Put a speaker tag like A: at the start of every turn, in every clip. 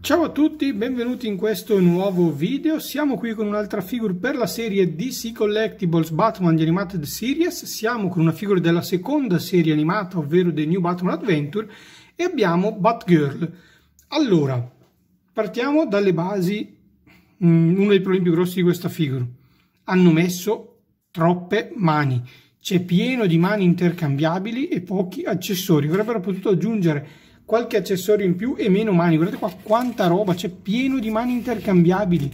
A: Ciao a tutti, benvenuti in questo nuovo video. Siamo qui con un'altra figure per la serie DC Collectibles Batman di Animated Series. Siamo con una figura della seconda serie animata, ovvero The New Batman Adventure, e abbiamo Batgirl. Allora, partiamo dalle basi. Mm, uno dei problemi più grossi di questa figura. Hanno messo troppe mani c'è pieno di mani intercambiabili e pochi accessori. Avrebbero potuto aggiungere qualche accessorio in più e meno mani. Guardate qua quanta roba, c'è pieno di mani intercambiabili.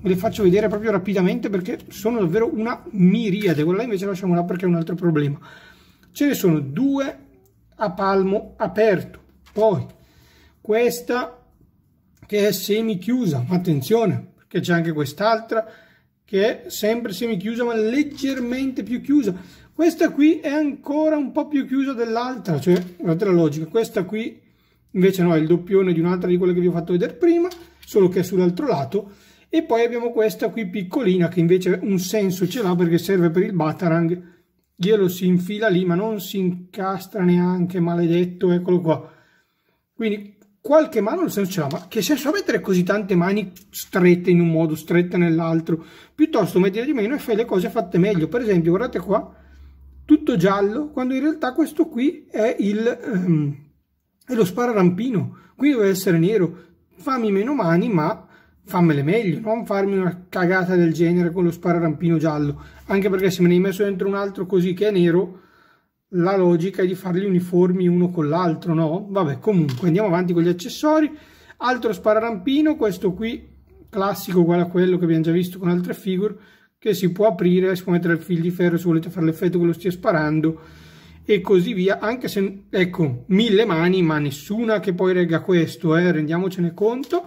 A: Ve le faccio vedere proprio rapidamente perché sono davvero una miriade. Quella invece lasciamo là perché è un altro problema. Ce ne sono due a palmo aperto. Poi questa che è semi chiusa, ma attenzione perché c'è anche quest'altra che è sempre semichiusa ma leggermente più chiusa questa qui è ancora un po' più chiusa dell'altra cioè guardate la logica questa qui invece no è il doppione di un'altra di quelle che vi ho fatto vedere prima solo che è sull'altro lato e poi abbiamo questa qui piccolina che invece un senso ce l'ha perché serve per il Batarang glielo si infila lì ma non si incastra neanche maledetto eccolo qua quindi qualche mano nel senso ce diceva ma che senso ha mettere così tante mani strette in un modo strette nell'altro piuttosto mettere di meno e fai le cose fatte meglio per esempio guardate qua tutto giallo quando in realtà questo qui è il ehm, è lo spararampino quindi deve essere nero fammi meno mani ma fammele meglio non farmi una cagata del genere con lo spararampino giallo anche perché se me ne hai messo dentro un altro così che è nero la logica è di farli uniformi uno con l'altro, no? Vabbè, comunque andiamo avanti con gli accessori. Altro spararampino, questo qui classico uguale a quello che abbiamo già visto con altre figure, che si può aprire, si può mettere il fil di ferro se volete fare l'effetto che lo stia sparando e così via, anche se, ecco, mille mani, ma nessuna che poi regga questo, eh? rendiamocene conto.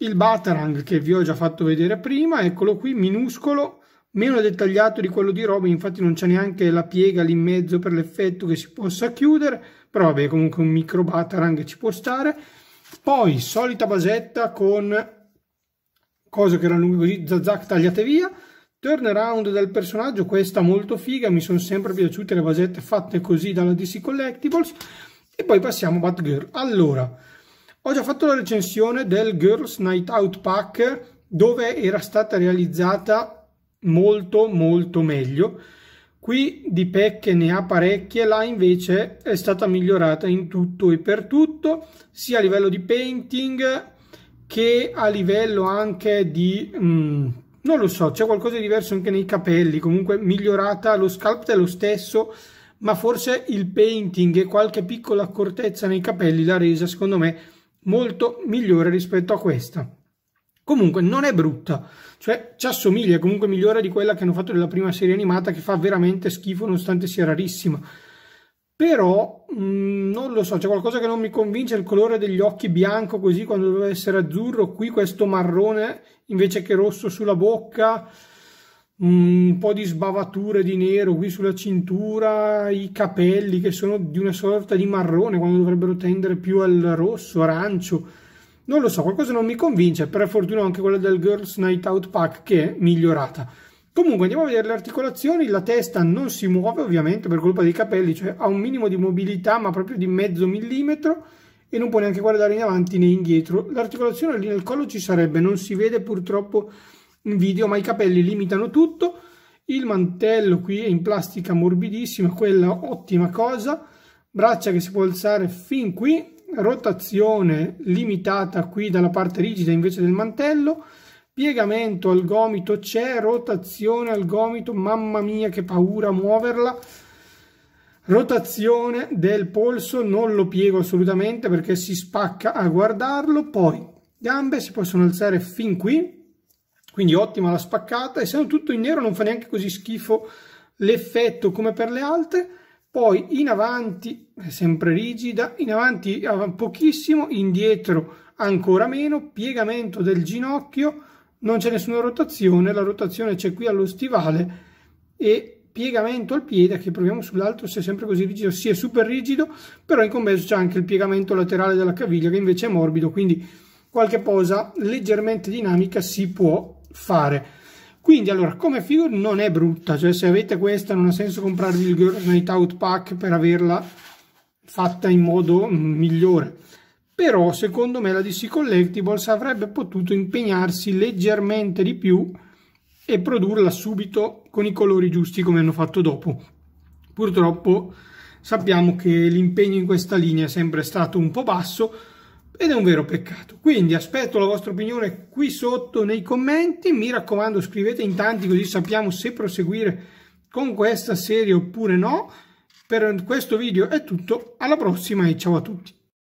A: Il Batarang che vi ho già fatto vedere prima, eccolo qui, minuscolo, Meno dettagliato di quello di Robin, infatti non c'è neanche la piega lì in mezzo per l'effetto che si possa chiudere, però vabbè comunque un micro Batarang ci può stare. Poi solita basetta con cose che erano lungo così, zazzac tagliate via. Turnaround del personaggio, questa molto figa, mi sono sempre piaciute le basette fatte così dalla DC Collectibles. E poi passiamo a Batgirl. Allora, ho già fatto la recensione del Girls Night Out Pack dove era stata realizzata molto molto meglio. Qui di pecche ne ha parecchie, là invece è stata migliorata in tutto e per tutto, sia a livello di painting che a livello anche di... Mm, non lo so, c'è qualcosa di diverso anche nei capelli, comunque migliorata, lo sculpt è lo stesso, ma forse il painting e qualche piccola accortezza nei capelli l'ha resa, secondo me, molto migliore rispetto a questa. Comunque non è brutta, cioè ci assomiglia, comunque migliore di quella che hanno fatto della prima serie animata che fa veramente schifo nonostante sia rarissima. Però mh, mm, non lo so, c'è qualcosa che non mi convince, il colore degli occhi bianco così quando doveva essere azzurro, qui questo marrone invece che rosso sulla bocca mm, un po' di sbavature di nero qui sulla cintura, i capelli che sono di una sorta di marrone quando dovrebbero tendere più al rosso, arancio non lo so, qualcosa non mi convince, per fortuna anche quella del Girls Night Out Pack che è migliorata. Comunque andiamo a vedere le articolazioni, la testa non si muove ovviamente per colpa dei capelli, cioè ha un minimo di mobilità ma proprio di mezzo millimetro e non può neanche guardare in avanti né indietro. L'articolazione lì nel collo ci sarebbe, non si vede purtroppo in video ma i capelli limitano tutto. Il mantello qui è in plastica morbidissima, quella ottima cosa. Braccia che si può alzare fin qui, rotazione limitata qui dalla parte rigida invece del mantello, piegamento al gomito c'è, rotazione al gomito, mamma mia che paura muoverla, rotazione del polso, non lo piego assolutamente perché si spacca a guardarlo, poi gambe si possono alzare fin qui, quindi ottima la spaccata, essendo tutto in nero non fa neanche così schifo l'effetto come per le altre, poi in avanti sempre rigida, in avanti eh, pochissimo, indietro ancora meno, piegamento del ginocchio, non c'è nessuna rotazione, la rotazione c'è qui allo stivale e piegamento al piede che proviamo sull'altro se è sempre così rigido, si sì, è super rigido, però in compenso c'è anche il piegamento laterale della caviglia che invece è morbido, quindi qualche posa leggermente dinamica si può fare. Quindi, allora, come figure non è brutta, cioè se avete questa non ha senso comprarvi il Girls Night Out Pack per averla fatta in modo mm, migliore. Però, secondo me, la DC Collectibles avrebbe potuto impegnarsi leggermente di più e produrla subito con i colori giusti come hanno fatto dopo. Purtroppo sappiamo che l'impegno in questa linea è sempre stato un po' basso, ed è un vero peccato. Quindi aspetto la vostra opinione qui sotto nei commenti, mi raccomando scrivete in tanti così sappiamo se proseguire con questa serie oppure no. Per questo video è tutto, alla prossima e ciao a tutti.